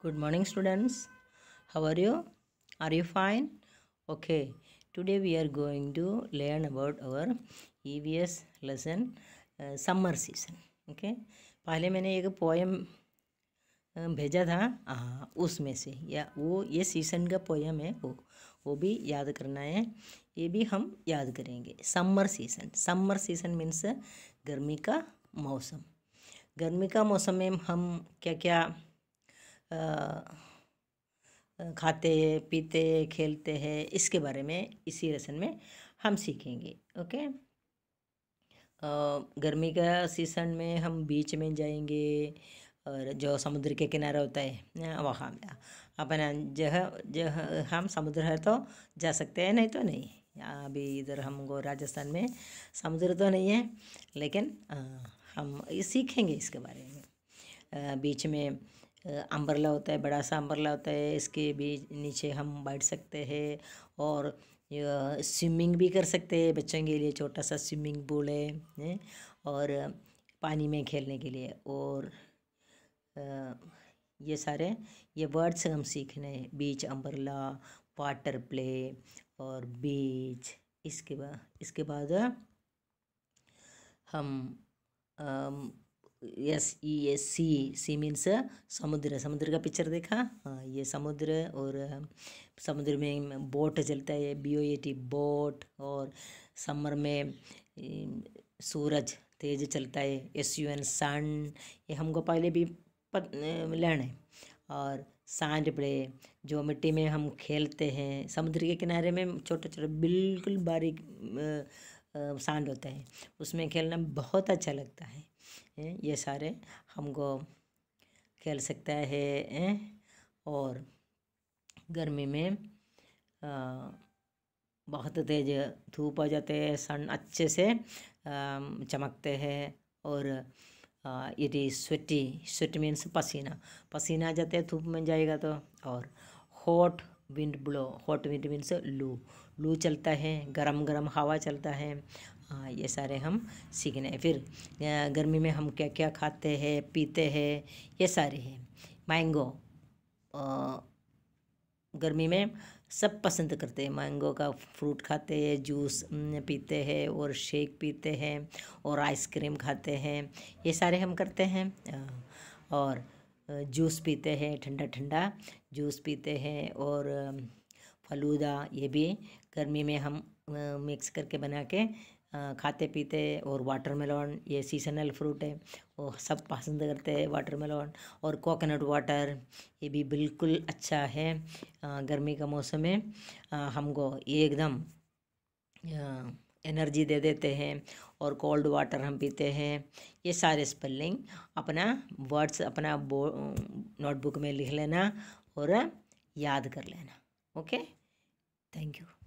good morning students how are you are you fine okay today we are going to learn about our evs lesson uh, summer season okay पहले मैंने एक poem भेजा था हाँ उसमें से या वो ये सीजन का पोएम है वो वो भी याद करना है ये भी हम याद करेंगे summer season summer season means गर्मी का मौसम गर्मी का मौसम में हम क्या क्या खाते पीते खेलते हैं इसके बारे में इसी लेसन में हम सीखेंगे ओके गर्मी का सीज़न में हम बीच में जाएंगे और जो समुद्र के किनारे होता है हाँ, वहाँ में अपन जह जह हम समुद्र है तो जा सकते हैं नहीं तो नहीं अभी इधर हमको राजस्थान में समुद्र तो नहीं है लेकिन आ, हम सीखेंगे इसके बारे में आ, बीच में अम्बरला होता है बड़ा सा अम्बरला होता है इसके भी नीचे हम बैठ सकते हैं और स्विमिंग भी कर सकते हैं बच्चों के लिए छोटा सा स्विमिंग पूल है ने? और पानी में खेलने के लिए और ये सारे ये वर्ड्स हम सीखने हैं बीच अम्बरला वाटर प्ले और बीच इसके बाद इसके बाद हम, हम S E S sea sea means समुद्र समुद्र का पिक्चर देखा हाँ ये समुद्र और समुद्र में बोट चलता है B O A T boat और समर में सूरज तेज चलता है एस यू एन सन ये हमको पहले भी लेना लर्न है और सांझ पड़े जो मिट्टी में हम खेलते हैं समुद्र के किनारे में छोटे छोटे बिल्कुल बारीक सांड होता है उसमें खेलना बहुत अच्छा लगता है ये सारे हमको खेल सकता है और गर्मी में बहुत तेज धूप आ जाते हैं सन अच्छे से चमकते हैं और यदि स्वेटी स्वेट मीन्स पसीना पसीना आ जाते हैं धूप में जाएगा तो और hot wind blow hot wind means लू लू चलता है गरम गरम हवा चलता है हाँ ये सारे हम सीखने हैं फिर गर्मी में हम क्या क्या खाते हैं पीते हैं ये सारे हैं मैंगो गर्मी में सब पसंद करते हैं मैंगो का फ्रूट खाते हैं जूस पीते हैं और शेक पीते हैं और आइसक्रीम खाते हैं ये सारे हम करते हैं और जूस पीते हैं ठंडा ठंडा जूस पीते हैं और फलूदा ये भी गर्मी में हम मिक्स करके बना के खाते पीते और वाटरमेलन ये सीजनल फ्रूट है वो सब पसंद करते हैं वाटरमेलन और कोकोनट वाटर ये भी बिल्कुल अच्छा है गर्मी का मौसम में हमको एकदम एनर्जी दे देते हैं और कोल्ड वाटर हम पीते हैं ये सारे स्पेलिंग अपना वर्ड्स अपना नोटबुक में लिख लेना और याद कर लेना ओके थैंक यू